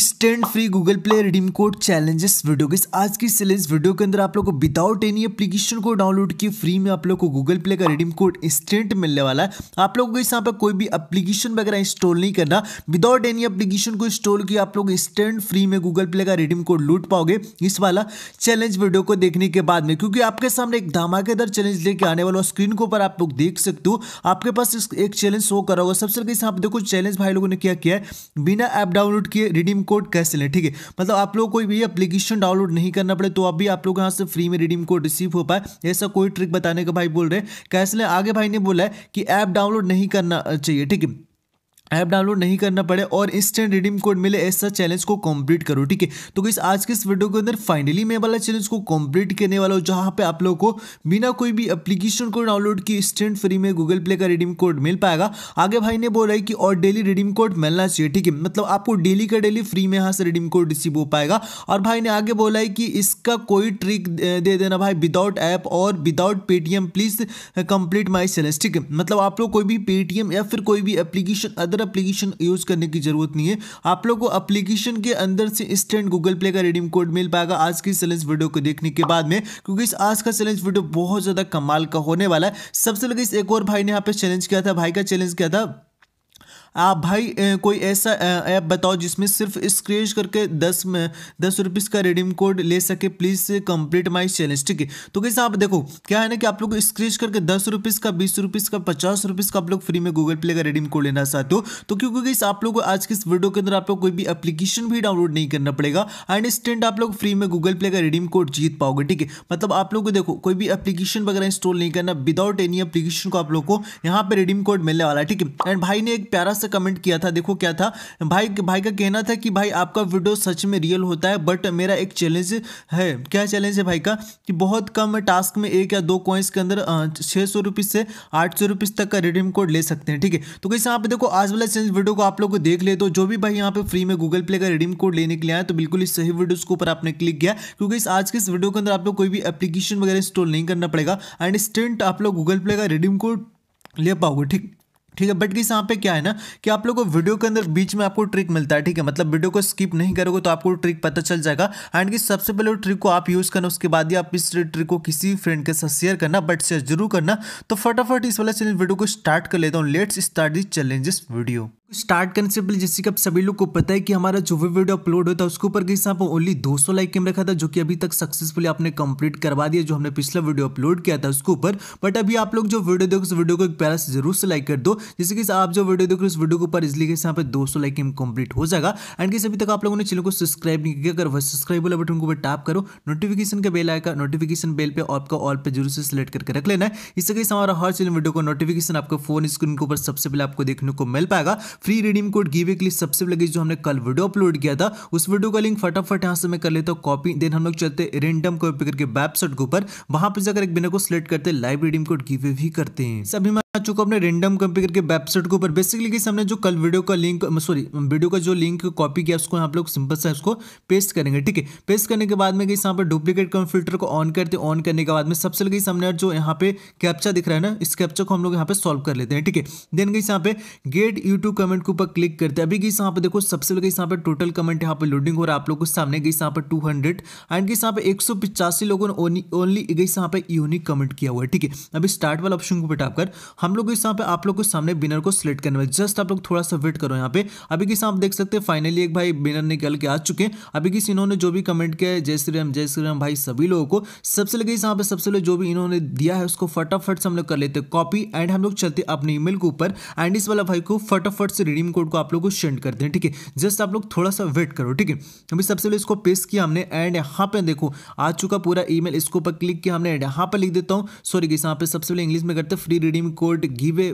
stand free Google play redeem code challenges video के आज की सिलेंस वीडियो के अंदर आप लोगों को विदाउट एनी एप्लीकेशन को डाउनलोड किए फ्री में आप लोग को गूगल प्ले का रिडीम कोड इंस्टेंट मिलने वाला है आप लोगों को इस यहाँ पर कोई भी एप्लीकेशन वगैरह इंस्टॉल नहीं करना विदाउट एनी एप्लीकेशन को इंस्टॉल किया आप लोग इंस्टेंट फ्री में गूगल प्ले का रिडीम कोड लूट पाओगे इस वाला चैलेंज वीडियो को देखने के बाद में क्योंकि आपके सामने एक धमाकेदार चैलेंज लेके आने वाला स्क्रीन के ऊपर आप लोग देख सकते हो आपके पास एक चैलेंज शो करा होगा सबसे तो यहाँ पर देखो चैलेंज भाई लोगों ने क्या किया है बिना ऐप डाउनलोड किए रिडीम कोड कैसे लें ठीक है मतलब आप लोग कोई भी अप्लीकेशन डाउनलोड नहीं करना पड़े तो अभी आप लोग यहाँ से फ्री में रिडीम कोड रिसीव हो पाए ऐसा कोई ट्रिक बताने का भाई बोल रहे हैं कैसे लें आगे भाई ने बोला है कि ऐप डाउनलोड नहीं करना चाहिए ठीक है ऐप डाउनलोड नहीं करना पड़े और इंस्टेंट रिडीम कोड मिले ऐसा चैलेंज को कंप्लीट करो ठीक है तो इस आज के इस वीडियो के अंदर फाइनली मैं वाला चैलेंज को कंप्लीट करने वाला हूँ जहाँ पे आप लोगों को बिना कोई भी एप्लीकेशन को डाउनलोड किए इंस्टेंट फ्री में गूगल प्ले का रिडीम कोड मिल पाएगा आगे भाई ने बोला है कि और डेली रिडीम कोड मिलना चाहिए ठीक है मतलब आपको डेली का डेली फ्री में यहाँ से रिडीम कोड रिसीव हो पाएगा और भाई ने आगे बोला है कि इसका कोई ट्रिक दे देना भाई विदाउट ऐप और without Paytm please complete my challenge ठीक है मतलब आप लोग कोई भी पेटीएम या फिर कोई भी application other other application use करने की ज़रूरत नहीं है आप लोग को अप्लीकेशन के अंदर से इंस्टेंट गूगल प्ले का रिडीम कोड मिल पाएगा आज की सैलेंस वीडियो को देखने के बाद में क्योंकि इस आज का चैलेंज वीडियो बहुत ज़्यादा कमाल का होने वाला है सबसे लगे इस एक और भाई ने यहाँ पे चैलेंज किया था भाई का चैलेंज किया था आप भाई कोई ऐसा ऐप बताओ जिसमें सिर्फ स्क्रेच करके दस में दस रुपीज़ का रिडीम कोड ले सके प्लीज़ कंप्लीट माय चैलेंज ठीक है तो कैसे आप देखो क्या है ना कि आप लोग स्क्रेच करके दस रुपीज़ का बीस रुपीज़ का पचास रुपीज़ का आप लोग फ्री में गूगल प्ले का रिडीम कोड लेना चाहते हो तो क्योंकि आप लोग आज के इस वीडियो के अंदर आप लोग कोई भी अप्लीकेशन भी डाउनलोड नहीं करना पड़ेगा एंड स्टेंट आप लोग फ्री में गूगल प्ले का रिडीम कोड जीत पाओगे ठीक है मतलब आप लोग को देखो कोई भी एप्लीकेशन वगैरह इंस्टॉल नहीं करना विदाउट एनी अपलीकेशन को आप लोग को यहाँ पे रिडीम कोड मिलने वाला है ठीक है एंड भाई ने एक प्यारा से कमेंट किया था देखो क्या था भाई भाई का कहना था कि भाई आपका वीडियो सच में रियल होता है बट मेरा एक चैलेंज है क्या चैलेंज है भाई का कि बहुत कम टास्क में एक या दो कॉइंस के अंदर छः सौ रुपीज़ से आठ सौ रुपीज़ तक का रिडीम कोड ले सकते हैं ठीक है तो कैसे यहाँ पे देखो आज वाला चैलेंज वीडियो को आप लोग को देख ले तो जो भी भाई यहाँ पे फ्री में गूगल प्ले का रिडीम कोड लेने के लिए आए तो बिल्कुल इस सही वीडियो के ऊपर आपने क्लिक किया क्योंकि इस आज के इस वीडियो के अंदर आप लोग कोई भी एप्लीकेशन वगैरह इंस्टॉल नहीं करना पड़ेगा एंड स्टेंट आप लोग गूगल प्ले का रिडीम कोड ले पाओगे ठीक ठीक है बट किस यहाँ पे क्या है ना कि आप लोग को वीडियो के अंदर बीच में आपको ट्रिक मिलता है ठीक है मतलब वीडियो को स्किप नहीं करोगे तो आपको ट्रिक पता चल जाएगा एंड कि सबसे पहले ट्रिक को आप यूज़ करना उसके बाद ही आप इस ट्रिक को किसी फ्रेंड के साथ शेयर करना बट शेयर जरूर करना तो फटाफट इस वाला चैलेंज वीडियो को स्टार्ट कर लेता हूँ let's start this challenges video start करने से पहले जैसे कि आप सभी लोग को पता है कि हमारा जो भी वीडियो अपलोड होता है उसके ऊपर कहीं आप ओनली 200 लाइक कम रखा था जो कि अभी तक सक्सेसफुली आपने कंप्लीट करवा दिया जो हमने पिछला वीडियो अपलोड किया था उसके ऊपर बट अभी आप लोग जो वीडियो देखो उस वीडियो को एक प्यारा से जरूर से लाइक कर दो जैसे कि आप जो वीडियो देखो उस वीडियो के ऊपर इसलिए कैसे यहाँ पर दो लाइक कम कंप्लीट हो जाएगा एंड कैसे अभी तक आप लोगों ने चैनल को सब्सक्राइब नहीं किया अगर वह सब्सक्राइब वाला बटन को ऊपर टैप करो नोटिफिकेशन का बेल आएगा नोटिफिकेशन बेल पर आपका ऑल पर जरूर से सिलेक्ट करके रख लेना है इससे कैसे हमारा हर चैनल वीडियो को नोटिफिकेशन आपका फोन स्क्रीन के ऊपर सबसे पहले आपको देखने को मिल पाएगा फ्री रिडीम कोड गिवे के लिए सबसे पहले जो हमने कल वीडियो अपलोड किया था उस वीडियो का लिंक फटाफट यहाँ से मैं कर लेता हूँ कॉपी देन हम लोग चलते रेंडम कॉपी करके वेबसाइट के ऊपर वहां पर जाकर एक बिना को सिलेक्ट करते लाइव रिडीम कोड गिवे भी करते हैं सभी आ चुका अपने रेंडम कंप्यूटर करके वेबसाइट के ऊपर बेसिकली कि हमने जो कल वीडियो का लिंक सॉरी वीडियो का जो लिंक कॉपी किया उसको आप लोग सिंपल सा उसको पेस्ट करेंगे ठीक है पेस्ट करने के बाद में कहीं यहाँ पर डुप्लीकेट कम फिल्टर को ऑन करते ऑन करने के बाद में सबसे लगे हमने जो यहाँ पे कैप्चा दिख रहा है ना इस कैप्चा को हम लोग यहाँ पे सॉल्व कर लेते हैं ठीक है देन गई यहाँ पे गेट यूट्यूब कमेंट के ऊपर क्लिक करते हैं अभी गई यहाँ पे देखो सबसे लगे यहाँ पर टोटल कमेंट यहाँ पे लोडिंग हो रहा है आप लोग के सामने गई यहाँ पर टू हंड्रेड एंड यहाँ पे एक सौ पिचासी लोगों ने ओनली गई यहाँ पे यूनिक कमेंट किया हुआ है ठीक है अभी स्टार्ट वाला ऑप्शन को बिठाकर हम लोग इस यहाँ पे आप लोग के सामने बिनर को सिलेक्ट करने में जस्ट आप लोग थोड़ा सा वेट करो यहाँ पे अभी किस आप देख सकते हैं फाइनली एक भाई बिनर निकल के आ चुके हैं अभी किस इन्होंने जो भी कमेंट किया है जय श्री राम जय श्री राम भाई सभी लोगों को सबसे लगे इस पे सबसे पहले जो भी इन्होंने दिया है उसको फटाफट से हम लोग कर लेते हैं कॉपी एंड हम लोग चलते अपने ईमेल के ऊपर एंड इस वाला भाई को फटाफट से रिडीम कोड को आप लोग को सेंड करते हैं ठीक है जस्ट आप लोग थोड़ा सा वेट करो ठीक है अभी सबसे पहले इसको पेस्ट किया हमने एंड यहाँ पे देखो आ चुका पूरा ईमेल इसको पर क्लिक किया हमने एंड यहाँ पर लिख देता हूँ सॉरी किस पे सबसे पहले इंग्लिश में करते free redeem code code 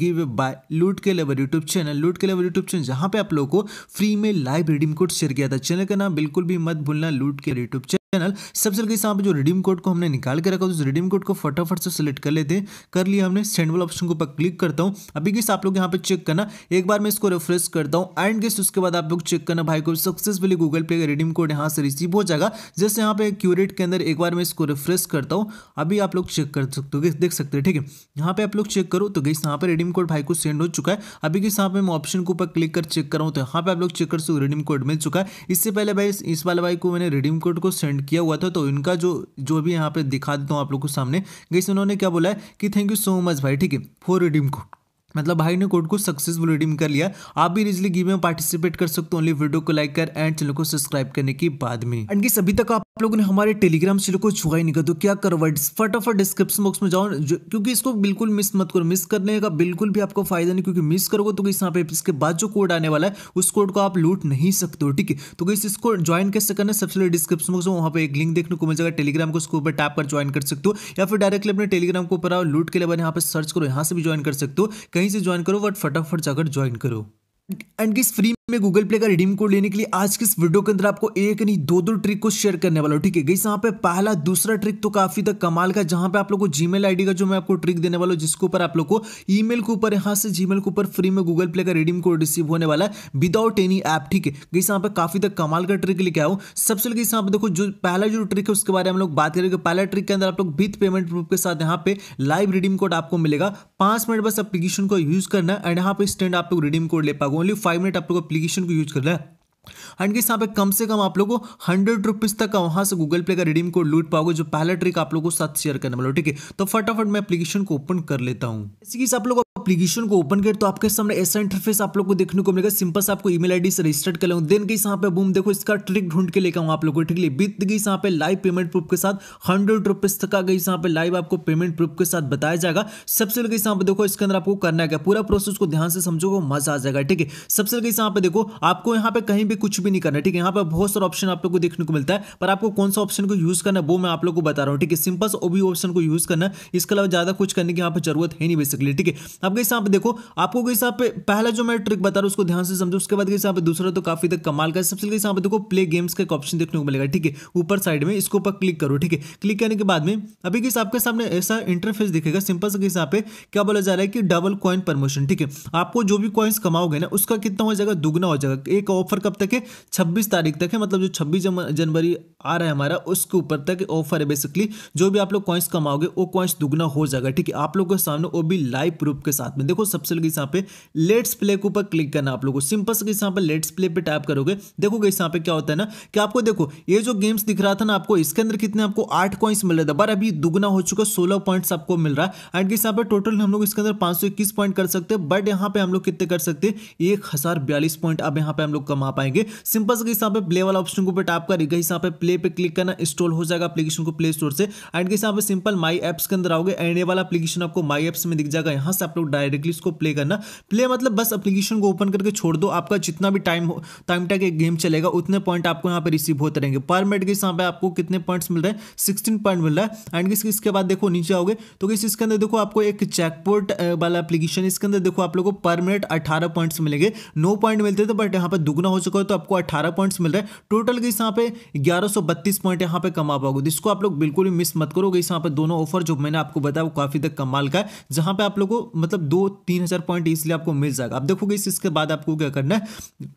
giveaway बाय लूट के लेवर यूट्यूब चैनल लूट के लेवर यूट्यूब चैनल जहाँ पे आप लोगों को फ्री में लाइव रिडीम कोड शेयर किया था चैनल का नाम बिल्कुल भी मत भूलना लूट के यूट्यूब चैनल चैनल सबसे पहले यहाँ पे जो रिडीम कोड को हमने निकाल के रखा उस रिडीम कोड को फटाफट से सिलेक्ट कर लेते हैं कर लिया हमने सेंड वाला ऑप्शन के ऊपर क्लिक करता हूँ अभी किस आप लोग यहाँ पे चेक करना एक बार मैं इसको रिफ्रेश करता हूँ एंड किस उसके बाद आप लोग चेक करना भाई को सक्सेसफुली गूगल पे का रिडीम कोड यहाँ से रिसीव हो जाएगा जैसे यहाँ पे क्यूरेट के अंदर एक बार मैं इसको रिफ्रेश करता हूँ अभी आप लोग चेक कर सकते हो देख सकते हैं ठीक है यहाँ पे आप लोग चेक करो तो गई यहाँ पे रिडीम कोड भाई को सेंड हो चुका है अभी किस यहाँ पे मैं ऑप्शन के ऊपर क्लिक कर चेक कर रहा हूँ तो यहाँ पे आप लोग चेक कर सकते रिडीम कोड मिल चुका है इससे पहले भाई इस वाले भाई को मैंने रिडीम कोड को सेंड किया हुआ था तो इनका जो जो भी यहाँ पे दिखा देता हूँ आप लोग को सामने गई उन्होंने क्या बोला है कि थैंक यू सो मच भाई ठीक है फॉर रिडीम कोड मतलब भाई ने कोड को सक्सेसफुल रिडीम कर लिया आप भी इजिली गेम में पार्टिसिपेट कर सकते हो ओनली वीडियो को लाइक कर एंड चैनल को सब्सक्राइब करने के बाद में एंड किस अभी तक आप लोगों ने हमारे टेलीग्राम चैनल को छुआ ही नहीं कर तो क्या करवा फटाफट डिस्क्रिप्शन बॉक्स में जाओ क्योंकि इसको बिल्कुल मिस मत करो मिस करने का बिल्कुल भी आपको फायदा नहीं क्योंकि मिस करोगे तो यहाँ पे इसके बाद जो कोड आने वाला है उस कोड को आप लूट नहीं सकते हो ठीक है तो कहीं इसको ज्वाइन कैसे करना है सबसे पहले डिस्क्रिप्शन बॉक्स में वहाँ पर एक लिंक देखने को मिल जाएगा टेलीग्राम को उसके ऊपर टैप कर ज्वाइन कर सकते हो या फिर डायरेक्टली अपने टेलीग्राम को ऊपर आओ लूट के लिए यहाँ पर सर्च करो यहाँ से भी ज्वाइन कर सकते हो कहीं कहीं से ज्वाइन करो बट फटाफट जाकर ज्वाइन करो एंड किस फ्री मैं गूगल प्ले का रिडीम कोड लेने के लिए आज की इस वीडियो के अंदर आपको एक नहीं दो दो ट्रिक को शेयर करने वाला हूँ ठीक है यहाँ पे पहला दूसरा ट्रिक तो काफी तक कमाल का जहाँ पे आप लोगों को जीमेल आईडी का जो मैं आपको ट्रिक देने वाला हूँ जिसके ऊपर आप लोग को ईमेल के ऊपर यहाँ से जीमेल के ऊपर फ्री में गूगल प्ले का रिडीम कोड रिसीव होने वाला है विदाउट एनी ऐप ठीक है यहाँ पे काफी तक कमाल का ट्रिक लेके आऊ सबसे लगे यहाँ पे देखो जो पहला जो ट्रिक है उसके बारे में हम लोग बात करेंगे पहला ट्रिक के अंदर आप लोग विथ पेमेंट प्रूफ के साथ यहाँ पे लाइव रिडीम कोड आपको मिलेगा पांच मिनट बस एप्लीकेशन को यूज करना एंड यहाँ पे स्टैंड आप लोग रिडीम कोड ले पाओ ओनली फाइव मिनट आप लोग एप्लीकेशन को यूज कर रहा है एंड गेस यहाँ पे कम से कम आप लोग को हंड्रेड रुपीज तक का वहां से गूगल प्ले का रिडीम कोड लूट पाओगे जो पहला ट्रिक आप लोगों को साथ शेयर करने वाला ठीक है तो फटाफट मैं एप्लीकेशन को ओपन कर लेता हूँ इसी के आप लोग एप्लीकेशन को ओपन कर तो आपके सामने ऐसा इंटरफेस आप लोग को देखने को मिलेगा सिंपल से आपको ईमेल आईडी से रजिस्टर्ड कर लूँ देन गई यहाँ पे बूम देखो इसका ट्रिक ढूंढ के लेकर आऊँ आप लोगों को ठीक है बीत गई यहाँ पे लाइव पेमेंट प्रूफ के साथ हंड्रेड रुपीज तक का गई यहाँ पे लाइव आपको पेमेंट प्रूफ के साथ बताया जाएगा सबसे लगे यहाँ पे देखो इसके अंदर आपको करना क्या पूरा प्रोसेस को ध्यान से समझोगे मजा आ जाएगा ठीक है सबसे लगे यहाँ पे देखो आपको यहाँ पे कहीं भी कुछ भी नहीं करना ठीक है यहाँ पर बहुत सारे ऑप्शन आप लोग को देखने को मिलता है पर आपको कौन सा ऑप्शन को यूज करना है वो मैं आप लोग को बता रहा हूँ ठीक है सिंपल ओबी ऑप्शन को यूज करना इसके अलावा ज्यादा कुछ करने की यहाँ पर जरूरत है नहीं बेसिकली ठीक है अब गई यहाँ पे देखो आपको गई यहाँ पे पहला जो मैं ट्रिक बता रहा हूँ उसको ध्यान से समझो उसके बाद गई यहाँ पे दूसरा तो काफी तक तो कमाल का सबसे गई यहाँ पे देखो प्ले गेम्स का एक ऑप्शन देखने को मिलेगा ठीक है ऊपर साइड में इसको ऊपर क्लिक करो ठीक है क्लिक करने के बाद में अभी गई आपके सामने ऐसा इंटरफेस दिखेगा सिंपल से यहाँ पे क्या बोला जा रहा है कि डबल कॉइन प्रमोशन ठीक है आपको जो भी कॉइन्स कमाओगे ना उसका कितना हो जाएगा दुगना हो जाएगा एक ऑफर कब तक है छब्बीस तारीख तक है मतलब जो छब्बीस जनवरी आ रहा है हमारा उसके ऊपर तक ऑफर है बेसिकली जो भी आप लोग कॉइन्स कमाओगे वो कॉइन्स दुगना हो जाएगा ठीक है आप लोग के सामने वो भी लाइव प्रूफ के साथ में देखो सबसे लगे यहाँ पे लेट्स प्ले के ऊपर क्लिक करना आप लोगों को सिंपल से यहाँ पे लेट्स प्ले पे टाइप करोगे देखोगे यहाँ पे क्या होता है ना कि आपको देखो ये जो गेम्स दिख रहा था ना आपको इसके अंदर कितने आपको आठ कॉइंस मिल रहे थे बार अभी दुगना हो चुका सोलह पॉइंट्स आपको मिल रहा है एंड यहाँ पे टोटल हम लोग इसके अंदर पाँच पॉइंट कर सकते हैं बट यहाँ पे हम लोग कितने कर सकते हैं एक हजार बयालीस पॉइंट अब यहाँ पे हम लोग कमा पाएंगे सिंपल से यहाँ पे प्ले वाला ऑप्शन के को टैप करेगा यहाँ पे प्ले पे क्लिक करना इंस्टॉल हो जाएगा एप्लीकेशन को प्ले स्टोर से एंड यहाँ पे सिंपल माई एप्स के अंदर आओगे एंड ये वाला एप्लीकेशन आपको माई एप्स में दिख जाएगा यहाँ से आप लोग डायरेक्टली इसको प्ले करना प्ले मतलब बस अपलीकेशन को ओपन करके छोड़ दो आपका जितना भी टाइम हो टाइम टैक एक गेम चलेगा उतने पॉइंट आपको यहाँ पर रिसीव होते रहेंगे पर मिनट के यहाँ पे आपको कितने पॉइंट्स मिल रहे हैं सिक्सटीन पॉइंट मिल रहा है एंड इसके बाद देखो नीचे आओगे तो किस इसके अंदर देखो आपको एक चेकपोर्ट वाला एप्लीकेशन इसके अंदर देखो आप लोग को पर मिनट अठारह पॉइंट्स मिलेंगे नो पॉइंट मिलते थे तो, बट यहाँ पर दुगना हो चुका है तो आपको अठारह पॉइंट्स मिल रहे हैं टोटल के यहाँ पे ग्यारह पॉइंट यहाँ पर कमा पाओगे जिसको तो आप लोग बिल्कुल भी मिस मत करोगे इस यहाँ पर दोनों ऑफर जो मैंने आपको बताया वो काफी तक कमाल का है जहाँ पे आप लोगों को मतलब दो तीन हज़ार पॉइंट इसलिए आपको मिल जाएगा आप देखोगे इसके बाद आपको क्या करना है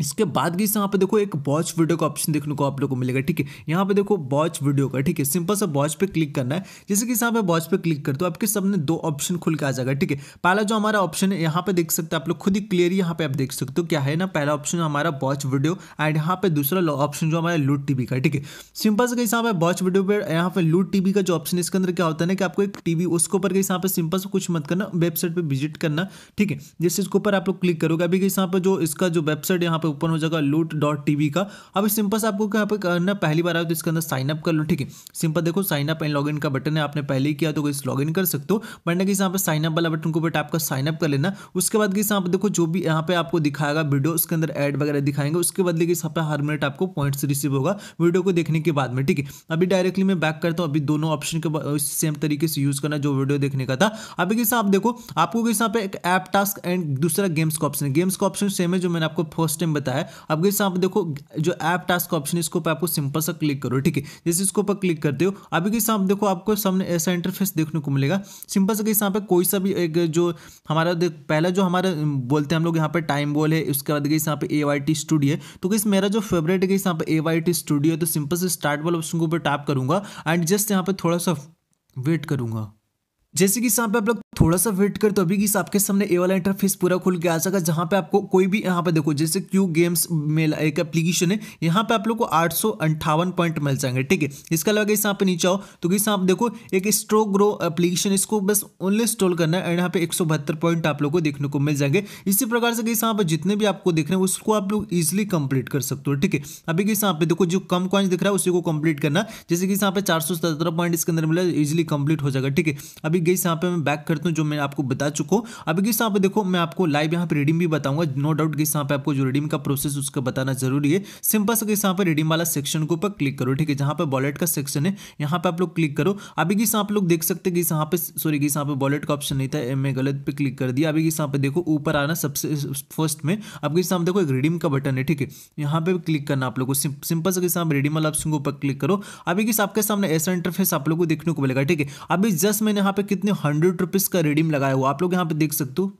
इसके बाद भी यहाँ पे देखो एक वॉच वीडियो का ऑप्शन देखने को आप लोग को मिलेगा ठीक है यहाँ पे देखो वॉच वीडियो का ठीक है सिंपल सा वॉच पे क्लिक करना है जैसे कि यहाँ पे वॉच पे क्लिक कर दो आपके सामने दो ऑप्शन खुल के आ जाएगा ठीक है पहला जो हमारा ऑप्शन है यहाँ पे देख सकते हैं आप लोग खुद ही क्लियर यहाँ पे आप देख सकते हो क्या है ना पहला ऑप्शन हमारा वॉच वीडियो एंड यहाँ पे दूसरा ऑप्शन जो हमारा लूट टीवी का ठीक है सिंपल से कहीं यहाँ पे वॉच वीडियो पर यहाँ पे लूट टीवी का जो ऑप्शन इसके अंदर क्या होता है ना कि आपको एक टीवी उसके ऊपर कहीं यहाँ पे सिंपल से कुछ मत करना वेबसाइट पर विजिट करना ठीक है जिस इसके ऊपर आप लोग क्लिक करोगे अभी कहीं यहाँ पर जो इसका जो वेबसाइट यहाँ पे ओपन हो जाएगा लूट डॉट टीवी का अब सिंपल से आपको यहाँ पे करना पहली बार आए तो इसके अंदर साइन अप कर लो ठीक है सिंपल देखो साइन अप एंड लॉगिन का बटन है आपने पहले ही किया तो इस लॉगिन कर सकते हो बट ना कि यहाँ पे साइन अप वाला बटन को बट आपका साइन अप कर लेना उसके बाद किस यहाँ पर देखो जो भी यहाँ पे आपको दिखाएगा वीडियो उसके अंदर एड वगैरह दिखाएंगे उसके बाद लेकिन यहाँ पर हर मिनट आपको पॉइंट्स रिसीव होगा वीडियो को देखने के बाद में ठीक है अभी डायरेक्टली मैं बैक करता हूँ अभी दोनों ऑप्शन के सेम तरीके से यूज़ करना जो वीडियो देखने का था अभी कैसे आप देखो आपको कैसे यहाँ पे एक ऐप टास्क एंड दूसरा गेम्स का ऑप्शन गेम्स का ऑप्शन सेम है जो मैंने आपको फर्स्ट टाइम बताया अब इस यहाँ देखो जो ऐप टास्क ऑप्शन है इसको पर आपको सिंपल सा क्लिक करो ठीक है जैसे इसको पर क्लिक करते हो अभी के यहाँ देखो आपको सामने ऐसा इंटरफेस देखने को मिलेगा सिंपल सा यहाँ पे कोई सा भी एक जो हमारा पहला जो हमारा बोलते हैं हम लोग यहाँ पे टाइम गोल है उसके बाद गई यहाँ पे ए वाई टी स्टूडियो है तो गई मेरा जो फेवरेट है गई यहाँ पे ए वाई टी स्टूडियो है तो सिंपल से स्टार्ट वाले ऑप्शन के ऊपर टैप करूंगा एंड जस्ट यहाँ पे थोड़ा सा वेट करूंगा जैसे कि यहाँ पे आप लोग थोड़ा सा वेट कर तो अभी कि आपके सामने ए वाला इंटरफेस पूरा खुल के आ जाएगा जहाँ पे आपको कोई भी यहाँ पे देखो जैसे क्यू गेम्स मेल एक एप्लीकेशन है यहाँ पे आप लोग को आठ पॉइंट मिल जाएंगे ठीक है इसका अलावा इस यहाँ पे नीचे आओ तो किस आप देखो एक स्ट्रो ग्रो एप्लीकेशन इसको बस ओनली इंस्टॉल करना है एंड यहाँ पे एक पॉइंट आप लोग को देखने को मिल जाएंगे इसी प्रकार से किस यहाँ पर जितने भी आपको देख रहे हैं उसको आप लोग ईजिली कंप्लीट कर सकते हो ठीक है अभी किस यहाँ पे देखो जो कम क्वाइंस दिख रहा है उसी को कंप्लीट करना जैसे कि यहाँ पे चार पॉइंट इसके अंदर मिला इजिली कंप्लीट हो जाएगा ठीक है अभी गई यहाँ पे मैं बैक करता हूँ जो मैं आपको बता चुका हूँ अभी गईस यहाँ पे देखो मैं आपको लाइव यहाँ पे रिडीम भी बताऊंगा नो डाउट गईस यहाँ पे आपको जो रिडीम का प्रोसेस उसका बताना जरूरी है सिंपल से गईस यहाँ पे रिडीम वाला सेक्शन के ऊपर क्लिक करो ठीक है जहाँ पे वॉलेट का सेक्शन है यहाँ पे आप लोग क्लिक करो अभी गईस आप लोग देख सकते गईस यहाँ पे सॉरी गईस यहाँ पे वॉलेट का ऑप्शन नहीं था मैं गलत पे क्लिक कर दिया अभी गईस यहाँ पे देखो ऊपर आना सबसे फर्स्ट में अब गईस यहाँ देखो एक रिडीम का बटन है ठीक है यहाँ पे क्लिक करना आप लोग को सिंपल से गईस यहाँ रिडीम वाला ऑप्शन के ऊपर क्लिक करो अभी किस आपके सामने ऐसा इंटरफेस आप लोग को देखने को मिलेगा ठीक है अभी जस्ट मैंने यहाँ पे कितने हंड्रेड रुपीज़ का रिडीम लगाया हुआ आप लोग यहाँ पे देख सकते हो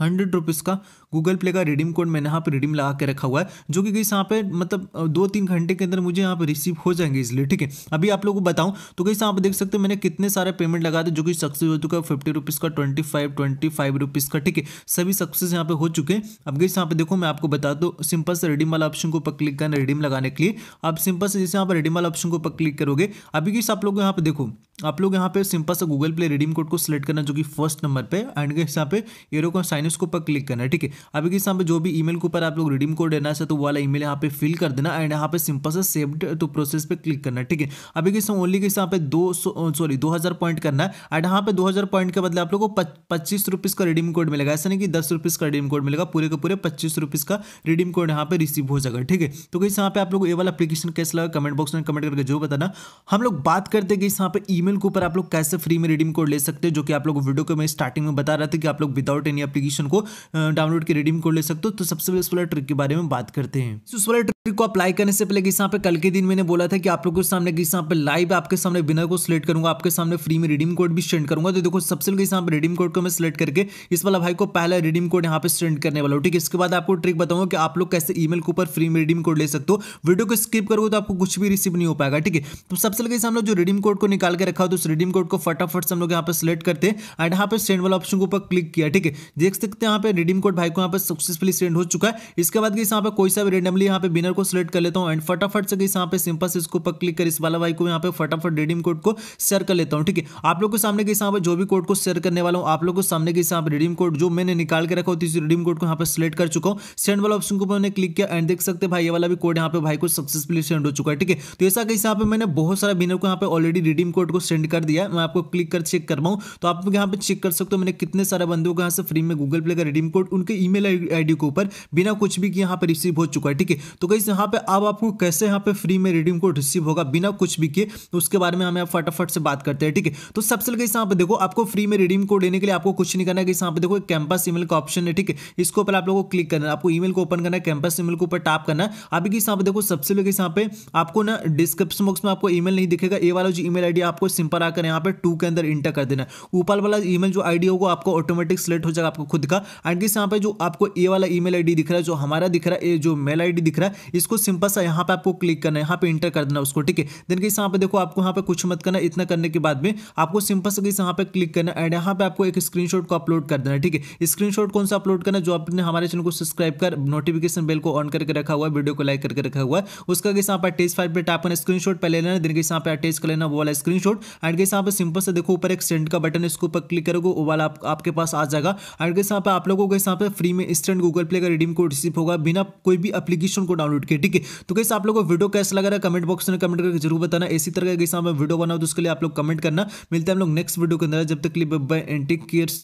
हंड्रेड रुपीज़ का गूगल प्ले का रिडीम कोड मैंने यहाँ पे रिडीम लगा के रखा हुआ है जो कि कहीं यहाँ पे मतलब दो तीन घंटे के अंदर मुझे यहाँ पे रिसीव हो जाएंगे इसलिए ठीक है अभी आप लोगों को बताऊँ तो कहीं यहाँ पे देख सकते हो मैंने कितने सारे पेमेंट लगा थे जो कि सक्सेस हो चुका है फिफ्टी रुपीज़ का twenty five twenty five rupees का ठीक है सभी सक्सेस यहाँ पे हो चुके हैं अब कहीं यहाँ पे देखो मैं आपको बता दो सिंपल से रिडीम वाला ऑप्शन को पर क्लिक करना रिडीम लगाने के लिए आप सिंपल से जैसे यहाँ पर रिडीम वाला ऑप्शन को पर क्लिक करोगे अभी गई आप लोग यहाँ पे देखो आप लोग यहाँ पे सिंपल सा गूगल प्ले रिडीम कोड को सिलेक्ट करना जो कि फर्स्ट नंबर पे एंड के हिसाब पे एरो को साइन इसके ऊपर क्लिक करना है ठीक है अभी के हिसाब पे जो भी ईमेल के ऊपर आप लोग रिडीम कोड देना है तो वो वाला ईमेल यहाँ पे फिल कर देना एंड यहाँ पे सिंपल सा सेव्ड टू प्रोसेस पे क्लिक करना है ठीक है अभी के हिसाब ओनली के हिसाब पे दो सॉरी दो पॉइंट करना है एंड यहाँ पे दो पॉइंट के बदले आप लोग को पच्चीस का रिडीम कोड मिलेगा ऐसा नहीं कि दस का रिडीम कोड मिलेगा पूरे का पूरे पच्चीस का रिडीम कोड यहाँ पे रिसीव हो जाएगा ठीक है तो किस यहाँ पे आप लोग ये वाला अपलीकेशन कैसे लगा कमेंट बॉक्स में कमेंट करके जो बताना हम लोग बात करते कि यहाँ पे ई जीमेल के ऊपर आप लोग कैसे फ्री में रिडीम कोड ले सकते हो जो कि आप लोग वीडियो को मैं स्टार्टिंग में बता रहा था कि आप लोग विदाउट एनी एप्लीकेशन को डाउनलोड के रिडीम कोड ले सकते हो तो सबसे पहले बेस्ट वाला ट्रिक के बारे में बात करते हैं इस वाला को अप्लाई करने से पहले किस यहाँ पे कल के दिन मैंने बोला था कि आप लोगों के सामने किस यहाँ पे लाइव आपके सामने विनर को सिलेक्ट करूंगा आपके सामने फ्री में रिडीम कोड भी सेंड करूंगा तो देखो सबसे पहले यहाँ पे रिडीम कोड को मैं सिलेक्ट करके इस वाला भाई को पहला रिडीम कोड यहाँ पे सेंड करने वाला हूँ ठीक है इसके बाद आपको ट्रिक बताऊंगा कि आप लोग कैसे ई के ऊपर फ्री में रिडीम कोड ले सकते हो वीडियो को स्किप करोगे तो आपको कुछ भी रिसीव नहीं हो पाएगा ठीक है तो सबसे पहले हम लोग जो रिडीम कोड को निकाल के रखा हो तो उस रिडीम कोड को फटाफट से हम लोग यहाँ पर सिलेक्ट करते हैं एंड यहाँ पर सेंड वाला ऑप्शन के ऊपर क्लिक किया ठीक है देख सकते हैं यहाँ पे रिडीम कोड भाई को यहाँ पर सक्सेसफुली सेंड हो चुका है इसके बाद यहाँ पर कोई सा रेंडमली यहाँ पर बिनर को सिलेक्ट कर लेता हूँ एंड फटाफट से यहाँ पे सिंपल से इसको क्लिक कर इस वाला भाई को यहाँ पे फटाफट रिडीम कोड को शेयर कर लेता हूँ ठीक है आप लोग के सामने के यहाँ पे जो भी कोड को शेयर करने वाला हूँ आप लोग के सामने के यहाँ पे रिडीम कोड जो मैंने निकाल के रखा होती है रिडीम कोड को यहाँ पे सिलेक्ट कर चुका हूँ सेंड वाला ऑप्शन को मैंने क्लिक किया एंड देख सकते भाई ये वाला भी कोड यहाँ पे भाई को सक्सेसफुली सेंड हो चुका है ठीक है तो ऐसा कहीं यहाँ पे मैंने बहुत सारा बिनर को यहाँ पे ऑलरेडी रिडीम कोड को सेंड कर दिया मैं आपको क्लिक कर चेक कर पाऊँ तो आप यहाँ पे चेक कर सकते हो मैंने कितने सारे बंदों को यहाँ से फ्री में गूगल पे का रिडीम कोड उनके ई मेल के ऊपर बिना कुछ भी यहाँ पर रिसीव हो चुका है ठीक है तो कई गाइस यहाँ पे अब आपको कैसे यहाँ पे फ्री में रिडीम कोड रिसीव होगा बिना कुछ भी किए उसके बारे में हमें फटाफट से बात करते हैं ठीक है तो सबसे गाइस यहाँ पे देखो आपको फ्री में रिडीम कोड लेने के लिए आपको कुछ नहीं करना है यहाँ पे देखो कैंपस ईमेल का ऑप्शन है ठीक है इसको पहले आप लोगों को क्लिक करना है आपको ईमेल को ओपन करना है कैंपस ईमेल के ऊपर टाप करना है अभी यहाँ पे देखो सबसे पहले यहाँ पे आपको ना डिस्क्रिप्शन बॉक्स में आपको ईमेल नहीं दिखेगा ए वाला जो ईमेल आईडी आपको सिंपल आकर यहाँ पे टू के अंदर इंटर कर देना ऊपर वाला ईमेल जो आईडी होगा आपको ऑटोमेटिक सिलेक्ट हो जाएगा आपको खुद का एंड किस यहाँ पे जो आपको ए वाला ईमेल आईडी दिख रहा है जो हमारा दिख रहा है जो मेल आईडी दिख रहा है इसको सिंपल सा यहाँ पे आपको क्लिक करना है यहाँ पे इंटर कर देना उसको ठीक है देन किस यहाँ पे देखो आपको यहाँ पे कुछ मत करना इतना करने के बाद में आपको सिंपल से किस यहाँ पे क्लिक करना एंड यहाँ पे आपको एक स्क्रीन को अपलोड कर देना ठीक है स्क्रीन कौन सा अपलोड करना जो आपने हमारे चैनल को सब्सक्राइब कर नोटिफिकेशन बेल को ऑन करके रखा हुआ है वीडियो को लाइक करके रखा हुआ है उसका किस यहाँ पर टेस्ट फाइल पर टाइप करना स्क्रीन पहले लेना देन किस यहाँ पे अटेच कर लेना वो वाला स्क्रीन एंड किस यहाँ पर सिंपल से देखो ऊपर एक सेंड का बटन इसके ऊपर क्लिक करोगे वो वाला आपके पास आ जाएगा एंड किस यहाँ पर आप लोगों को यहाँ फ्री में इंस्टेंट गूगल प्ले का रिडीम कोड रिसीव होगा बिना कोई भी एप्लीकेशन को डाउनलोड के ठीक है तो कैसे आप लोगों को वीडियो कैसा लगा रहा है कमेंट बॉक्स में कमेंट करके जरूर बताना इसी तरह का कैसे मैं वीडियो बनाओ तो उसके लिए आप लोग कमेंट करना मिलते हैं हम लोग नेक्स्ट वीडियो के अंदर जब तक लिए बाय एंटी केयर्स